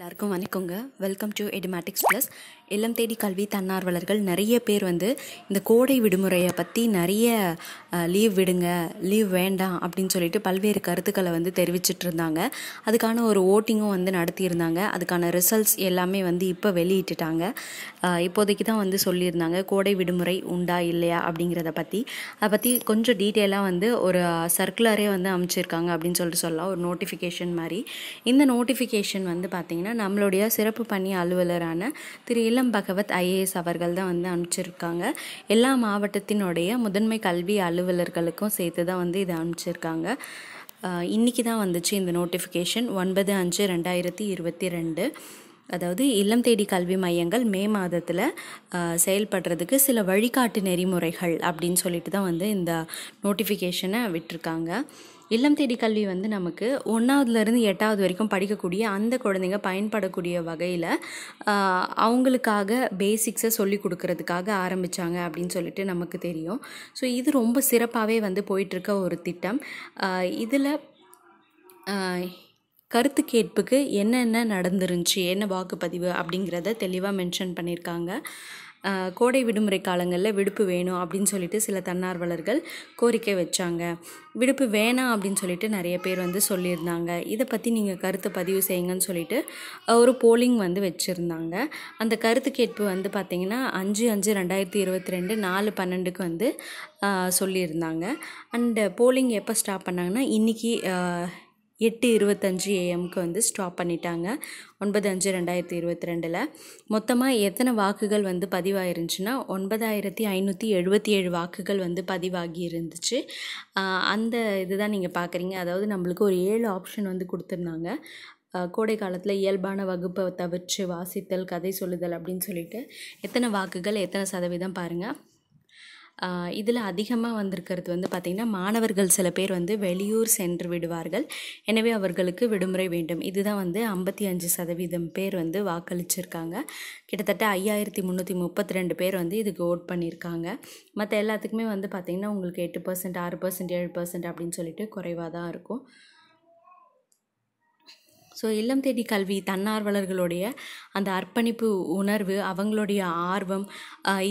எல்லாருக்கும் வணக்கங்க welcome to Edumatics plus இல்லம் தேடி கல்வி தன்னார்வலர்கள் நிறைய பேர் வந்து இந்த கோடை விடுமுறையை பற்றி நிறைய லீவ் விடுங்க லீவ் வேண்டாம் அப்படின்னு சொல்லிட்டு பல்வேறு கருத்துக்களை வந்து தெரிவிச்சிட்டு இருந்தாங்க அதுக்கான ஒரு ஓட்டிங்கும் வந்து நடத்தியிருந்தாங்க அதுக்கான ரிசல்ட்ஸ் எல்லாமே வந்து இப்போ வெளியிட்டுட்டாங்க இப்போதைக்கு தான் வந்து சொல்லியிருந்தாங்க கோடை விடுமுறை உண்டா இல்லையா அப்படிங்கிறத பற்றி அதை பற்றி கொஞ்சம் டீட்டெயிலாக வந்து ஒரு சர்க்குலரே வந்து அமைச்சிருக்காங்க அப்படின்னு சொல்லிட்டு சொல்லலாம் ஒரு நோட்டிஃபிகேஷன் மாதிரி இந்த நோட்டிஃபிகேஷன் வந்து பார்த்திங்கன்னா பார்த்தீங்கன்னா நம்மளுடைய சிறப்பு பணி அலுவலரான திரு இளம் பகவத் ஐஏஎஸ் அவர்கள் தான் வந்து அனுப்பிச்சிருக்காங்க எல்லா மாவட்டத்தினுடைய முதன்மை கல்வி அலுவலர்களுக்கும் சேர்த்து தான் வந்து இதை அனுப்பிச்சிருக்காங்க இன்றைக்கி தான் வந்துச்சு இந்த நோட்டிஃபிகேஷன் ஒன்பது அஞ்சு ரெண்டாயிரத்தி இருபத்தி ரெண்டு அதாவது இல்லம் தேடி கல்வி மையங்கள் மே மாதத்தில் செயல்படுறதுக்கு சில வழிகாட்டு நெறிமுறைகள் அப்படின்னு சொல்லிட்டு தான் வந்து இந்த நோட்டிஃபிகேஷனை விட்டுருக்காங்க இல்லம் தேடி கல்வி வந்து நமக்கு ஒன்றாவதுலேருந்து எட்டாவது வரைக்கும் படிக்கக்கூடிய அந்த குழந்தைங்க பயன்படக்கூடிய வகையில் அவங்களுக்காக பேசிக்ஸை சொல்லி கொடுக்கறதுக்காக ஆரம்பித்தாங்க அப்படின்னு சொல்லிட்டு நமக்கு தெரியும் ஸோ இது ரொம்ப சிறப்பாகவே வந்து போயிட்டுருக்க ஒரு திட்டம் இதில் கருத்து கேட்புக்கு என்னென்ன நடந்துருந்துச்சு என்ன வாக்குப்பதிவு அப்படிங்கிறத தெளிவாக மென்ஷன் பண்ணியிருக்காங்க கோடை விடுமுறை காலங்களில் விடுப்பு வேணும் அப்படின்னு சொல்லிட்டு சில தன்னார்வலர்கள் கோரிக்கை வச்சாங்க விடுப்பு வேணாம் அப்படின்னு சொல்லிட்டு நிறைய பேர் வந்து சொல்லியிருந்தாங்க இதை பற்றி நீங்கள் கருத்தை பதிவு செய்யுங்கன்னு சொல்லிட்டு ஒரு போலிங் வந்து வச்சுருந்தாங்க அந்த கருத்து கேட்பு வந்து பார்த்திங்கன்னா அஞ்சு அஞ்சு ரெண்டாயிரத்தி இருபத்தி ரெண்டு நாலு பன்னெண்டுக்கு வந்து சொல்லியிருந்தாங்க அண்டு போலிங் எப்போ ஸ்டாப் பண்ணாங்கன்னா இன்றைக்கி எட்டு இருபத்தஞ்சு ஏஎம்க்கு வந்து ஸ்டாப் பண்ணிட்டாங்க ஒன்பது அஞ்சு ரெண்டாயிரத்தி இருபத்தி ரெண்டில் மொத்தமாக எத்தனை வாக்குகள் வந்து பதிவாயிருந்துச்சுன்னா ஒன்பதாயிரத்தி ஐநூற்றி எழுபத்தி ஏழு வாக்குகள் வந்து பதிவாகி இருந்துச்சு அந்த இதுதான் நீங்கள் பார்க்குறீங்க அதாவது நம்மளுக்கு ஒரு ஏழு ஆப்ஷன் வந்து கொடுத்துருந்தாங்க கோடை காலத்தில் இயல்பான வகுப்பை தவிர்த்து வாசித்தல் கதை சொல்லுதல் அப்படின்னு சொல்லிட்டு எத்தனை வாக்குகள் எத்தனை சதவீதம் பாருங்கள் இதில் அதிகமாக வந்திருக்கிறது வந்து பார்த்திங்கன்னா மாணவர்கள் சில பேர் வந்து வெளியூர் சென்று விடுவார்கள் எனவே அவர்களுக்கு விடுமுறை வேண்டும் இதுதான் வந்து ஐம்பத்தி அஞ்சு சதவீதம் பேர் வந்து வாக்களிச்சிருக்காங்க கிட்டத்தட்ட ஐயாயிரத்தி முந்நூற்றி முப்பத்தி ரெண்டு பேர் வந்து இதுக்கு ஓட் பண்ணியிருக்காங்க மற்ற எல்லாத்துக்குமே வந்து பார்த்திங்கன்னா உங்களுக்கு எட்டு பர்சன்ட் ஆறு பர்சன்ட் ஏழு பர்சன்ட் அப்படின்னு சொல்லிட்டு குறைவாக தான் இருக்கும் ஸோ இல்லம் தேடி கல்வி தன்னார்வலர்களுடைய அந்த அர்ப்பணிப்பு உணர்வு அவங்களுடைய ஆர்வம்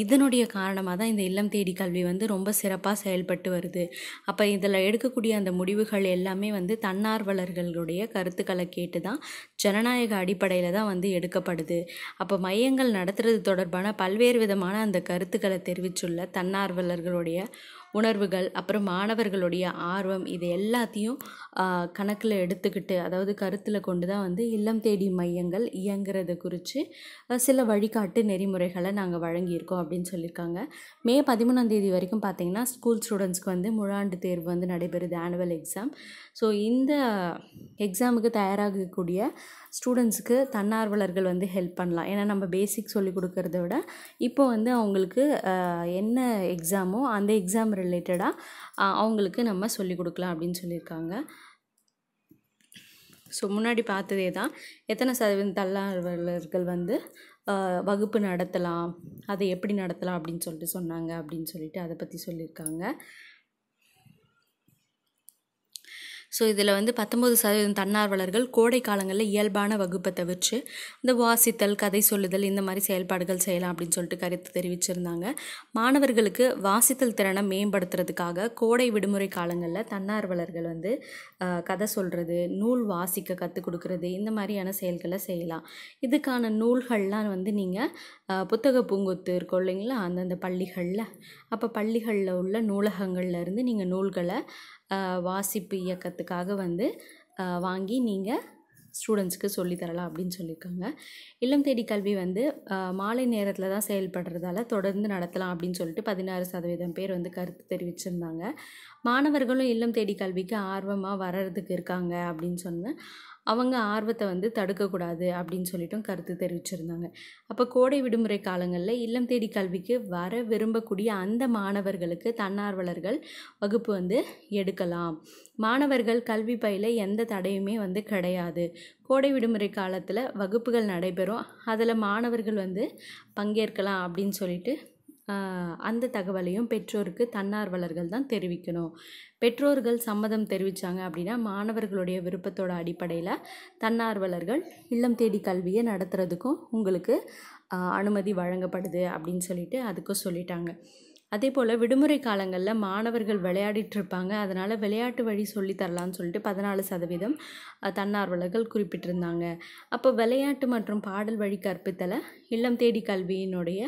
இதனுடைய காரணமாக தான் இந்த இல்லம் தேடி கல்வி வந்து ரொம்ப சிறப்பாக செயல்பட்டு வருது அப்போ இதில் எடுக்கக்கூடிய அந்த முடிவுகள் எல்லாமே வந்து தன்னார்வலர்களுடைய கருத்துக்களை கேட்டு தான் ஜனநாயக அடிப்படையில் தான் வந்து எடுக்கப்படுது அப்போ மையங்கள் நடத்துறது தொடர்பான பல்வேறு விதமான அந்த கருத்துக்களை தெரிவித்துள்ள தன்னார்வலர்களுடைய உணர்வுகள் அப்புறம் மாணவர்களுடைய ஆர்வம் இது எல்லாத்தையும் கணக்கில் எடுத்துக்கிட்டு அதாவது கருத்தில் கொண்டு தான் வந்து இல்லம் தேடி மையங்கள் இயங்கிறது குறித்து சில வழிகாட்டு நெறிமுறைகளை நாங்கள் வழங்கியிருக்கோம் அப்படின்னு சொல்லியிருக்காங்க மே பதிமூணாம் தேதி வரைக்கும் பார்த்திங்கன்னா ஸ்கூல் ஸ்டூடெண்ட்ஸ்க்கு வந்து முழாண்டு தேர்வு வந்து நடைபெறுது ஆனுவல் எக்ஸாம் ஸோ இந்த எக்ஸாமுக்கு தயாராகக்கூடிய ஸ்டூடெண்ட்ஸுக்கு தன்னார்வலர்கள் வந்து ஹெல்ப் பண்ணலாம் ஏன்னா நம்ம பேசிக் சொல்லி கொடுக்கறத விட இப்போ வந்து அவங்களுக்கு என்ன எக்ஸாமோ அந்த எக்ஸாம் ரிலேட்டடாக அவங்களுக்கு நம்ம சொல்லிக் கொடுக்கலாம் அப்படின்னு சொல்லியிருக்காங்க ஸோ முன்னாடி பார்த்ததே தான் எத்தனை சதவீதம் தள்ளார்வலர்கள் வந்து வகுப்பு நடத்தலாம் அதை எப்படி நடத்தலாம் அப்படின்னு சொல்லிட்டு சொன்னாங்க அப்படின்னு சொல்லிட்டு அதை பற்றி சொல்லியிருக்காங்க ஸோ இதில் வந்து பத்தொம்பது சதவீதம் தன்னார்வலர்கள் கோடை காலங்களில் இயல்பான வகுப்பை தவிர்த்து இந்த வாசித்தல் கதை சொல்லுதல் இந்த மாதிரி செயல்பாடுகள் செய்யலாம் அப்படின்னு சொல்லிட்டு கருத்து தெரிவிச்சிருந்தாங்க மாணவர்களுக்கு வாசித்தல் திறனை மேம்படுத்துறதுக்காக கோடை விடுமுறை காலங்களில் தன்னார்வலர்கள் வந்து கதை சொல்கிறது நூல் வாசிக்க கற்றுக் கொடுக்குறது இந்த மாதிரியான செயல்களை செய்யலாம் இதுக்கான நூல்கள்லாம் வந்து நீங்கள் புத்தக பூங்கொத்து இருக்கும் இல்லைங்களா அந்தந்த பள்ளிகளில் அப்போ பள்ளிகளில் உள்ள நூலகங்களில் இருந்து நீங்கள் நூல்களை வாசிப்பு இயக்கத்துக்காக வந்து வாங்கி நீங்கள் ஸ்டூடெண்ட்ஸ்க்கு சொல்லித்தரலாம் அப்படின்னு சொல்லியிருக்காங்க இல்லம் தேடி கல்வி வந்து மாலை நேரத்தில் தான் செயல்படுறதால தொடர்ந்து நடத்தலாம் அப்படின்னு சொல்லிட்டு பதினாறு சதவீதம் பேர் வந்து கருத்து தெரிவிச்சிருந்தாங்க மாணவர்களும் இல்லம் தேடி கல்விக்கு ஆர்வமாக வர்றதுக்கு இருக்காங்க அப்படின்னு சொன்னேன் அவங்க ஆர்வத்தை வந்து தடுக்கக்கூடாது அப்படின்னு சொல்லிட்டும் கருத்து தெரிவிச்சிருந்தாங்க அப்போ கோடை விடுமுறை காலங்களில் இல்லம் தேடி கல்விக்கு வர விரும்பக்கூடிய அந்த மாணவர்களுக்கு தன்னார்வலர்கள் வகுப்பு வந்து எடுக்கலாம் மாணவர்கள் கல்வி பயில எந்த தடையுமே வந்து கிடையாது கோடை விடுமுறை காலத்தில் வகுப்புகள் நடைபெறும் அதில் மாணவர்கள் வந்து பங்கேற்கலாம் அப்படின்னு சொல்லிட்டு அந்த தகவலையும் பெற்றோருக்கு தன்னார்வலர்கள் தான் தெரிவிக்கணும் பெற்றோர்கள் சம்மதம் தெரிவித்தாங்க அப்படின்னா மாணவர்களுடைய விருப்பத்தோட அடிப்படையில் தன்னார்வலர்கள் இல்லம் தேடி கல்வியை நடத்துகிறதுக்கும் உங்களுக்கு அனுமதி வழங்கப்படுது அப்படின்னு சொல்லிட்டு அதுக்கும் சொல்லிட்டாங்க அதே போல் விடுமுறை காலங்களில் மாணவர்கள் விளையாடிட்டு இருப்பாங்க அதனால் விளையாட்டு வழி சொல்லி தரலான்னு சொல்லிட்டு பதினாலு சதவீதம் தன்னார்வலர்கள் குறிப்பிட்டிருந்தாங்க அப்போ விளையாட்டு மற்றும் பாடல் வழி கற்பித்தலை இல்லம் தேடி கல்வியினுடைய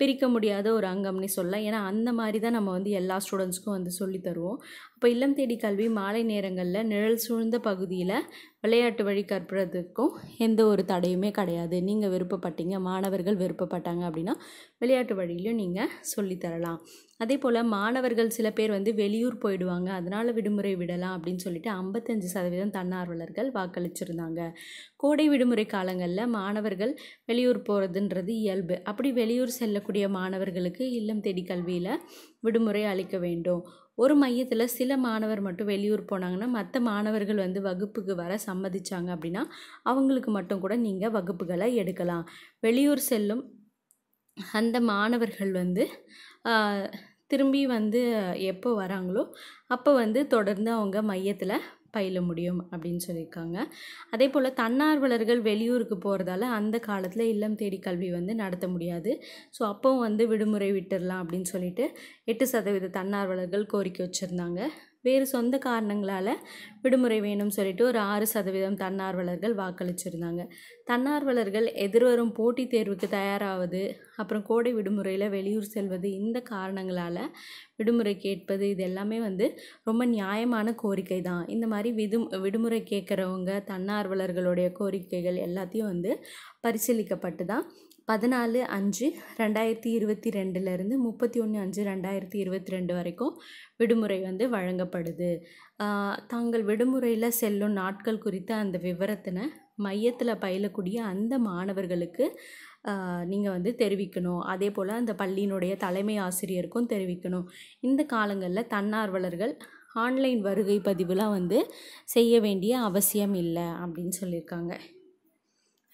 பிரிக்க முடியாத ஒரு அங்கம்னு சொல்லலாம் ஏன்னா அந்த மாதிரி தான் நம்ம வந்து எல்லா ஸ்டூடெண்ட்ஸ்க்கும் வந்து சொல்லித்தருவோம் தருவோம் இப்போ இல்லம் தேடி கல்வி மாலை நேரங்களில் நிழல் சூழ்ந்த பகுதியில் விளையாட்டு வழி கற்புறதுக்கும் எந்த ஒரு தடையுமே கிடையாது நீங்கள் விருப்பப்பட்டீங்க மாணவர்கள் விருப்பப்பட்டாங்க அப்படின்னா விளையாட்டு வழியிலையும் நீங்கள் சொல்லித்தரலாம் அதே போல் மாணவர்கள் சில பேர் வந்து வெளியூர் போயிடுவாங்க அதனால் விடுமுறை விடலாம் அப்படின்னு சொல்லிட்டு ஐம்பத்தஞ்சு சதவீதம் தன்னார்வலர்கள் வாக்களிச்சிருந்தாங்க கோடை விடுமுறை காலங்களில் மாணவர்கள் வெளியூர் போகிறதுன்றது இயல்பு அப்படி வெளியூர் செல்லக்கூடிய மாணவர்களுக்கு இல்லம் தேடி கல்வியில் விடுமுறை அளிக்க வேண்டும் ஒரு மையத்தில் சில மாணவர் மட்டும் வெளியூர் போனாங்கன்னா மற்ற மாணவர்கள் வந்து வகுப்புக்கு வர சம்மதிச்சாங்க அப்படின்னா அவங்களுக்கு மட்டும் கூட நீங்கள் வகுப்புகளை எடுக்கலாம் வெளியூர் செல்லும் அந்த மாணவர்கள் வந்து திரும்பி வந்து எப்போ வராங்களோ அப்போ வந்து தொடர்ந்து அவங்க மையத்தில் பயில முடியும் அப்படின்னு சொல்லியிருக்காங்க அதே போல் தன்னார்வலர்கள் வெளியூருக்கு போகிறதால அந்த காலத்தில் இல்லம் தேடி கல்வி வந்து நடத்த முடியாது ஸோ அப்போவும் வந்து விடுமுறை விட்டுடலாம் அப்படின்னு சொல்லிட்டு எட்டு சதவீத தன்னார்வலர்கள் கோரிக்கை வச்சுருந்தாங்க வேறு சொந்த காரணங்களால் விடுமுறை வேணும்னு சொல்லிட்டு ஒரு ஆறு சதவீதம் தன்னார்வலர்கள் வாக்களிச்சிருந்தாங்க தன்னார்வலர்கள் எதிர்வரும் போட்டித் தேர்வுக்கு தயாராவது அப்புறம் கோடை விடுமுறையில் வெளியூர் செல்வது இந்த காரணங்களால் விடுமுறை கேட்பது இது எல்லாமே வந்து ரொம்ப நியாயமான கோரிக்கை தான் இந்த மாதிரி விது விடுமுறை கேட்குறவங்க தன்னார்வலர்களுடைய கோரிக்கைகள் எல்லாத்தையும் வந்து பரிசீலிக்கப்பட்டு தான் பதினாலு அஞ்சு ரெண்டாயிரத்தி இருபத்தி ரெண்டுலேருந்து முப்பத்தி ஒன்று அஞ்சு ரெண்டாயிரத்தி இருபத்தி ரெண்டு வரைக்கும் விடுமுறை வந்து வழங்கப்படுது தாங்கள் விடுமுறையில் செல்லும் நாட்கள் குறித்த அந்த விவரத்தினை மையத்தில் பயிலக்கூடிய அந்த மாணவர்களுக்கு நீங்கள் வந்து தெரிவிக்கணும் அதே போல் அந்த பள்ளியினுடைய தலைமை ஆசிரியருக்கும் தெரிவிக்கணும் இந்த காலங்களில் தன்னார்வலர்கள் ஆன்லைன் வருகை பதிவுலாம் வந்து செய்ய வேண்டிய அவசியம் இல்லை அப்படின்னு சொல்லியிருக்காங்க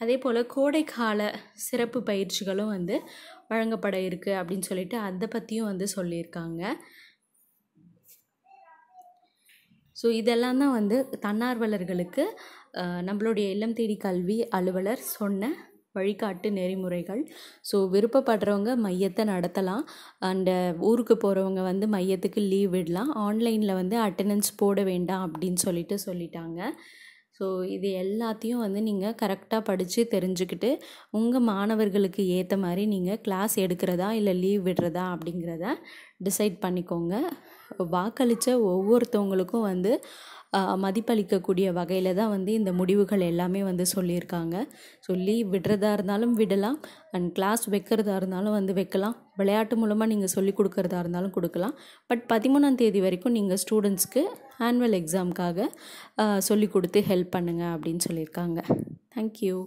அதே போல் கோடைக்கால சிறப்பு பயிற்சிகளும் வந்து வழங்கப்பட இருக்குது அப்படின்னு சொல்லிட்டு அதை பற்றியும் வந்து சொல்லியிருக்காங்க ஸோ இதெல்லாம் தான் வந்து தன்னார்வலர்களுக்கு நம்மளுடைய இல்லம் தேடி கல்வி அலுவலர் சொன்ன வழிகாட்டு நெறிமுறைகள் ஸோ விருப்பப்படுறவங்க மையத்தை நடத்தலாம் அந்த ஊருக்கு போகிறவங்க வந்து மையத்துக்கு லீவ் விடலாம் ஆன்லைனில் வந்து அட்டண்டன்ஸ் போட வேண்டாம் அப்படின்னு சொல்லிட்டு சொல்லிட்டாங்க ஸோ இது எல்லாத்தையும் வந்து நீங்கள் கரெக்டாக படித்து தெரிஞ்சுக்கிட்டு உங்கள் மாணவர்களுக்கு ஏற்ற மாதிரி நீங்கள் கிளாஸ் எடுக்கிறதா இல்லை லீவ் விடுறதா அப்படிங்கிறத டிசைட் பண்ணிக்கோங்க வாக்களித்த ஒவ்வொருத்தவங்களுக்கும் வந்து மதிப்பளிக்கக்கூடிய வகையில் தான் வந்து இந்த முடிவுகள் எல்லாமே வந்து சொல்லியிருக்காங்க சொல்லி விடுறதா இருந்தாலும் விடலாம் அண்ட் கிளாஸ் வைக்கிறதா இருந்தாலும் வந்து வைக்கலாம் விளையாட்டு மூலமாக நீங்கள் சொல்லிக் கொடுக்குறதா இருந்தாலும் கொடுக்கலாம் பட் பதிமூணாம் தேதி வரைக்கும் நீங்கள் ஸ்டூடெண்ட்ஸ்க்கு ஆனுவல் எக்ஸாமுக்காக சொல்லி கொடுத்து ஹெல்ப் பண்ணுங்கள் அப்படின்னு சொல்லியிருக்காங்க தேங்க்யூ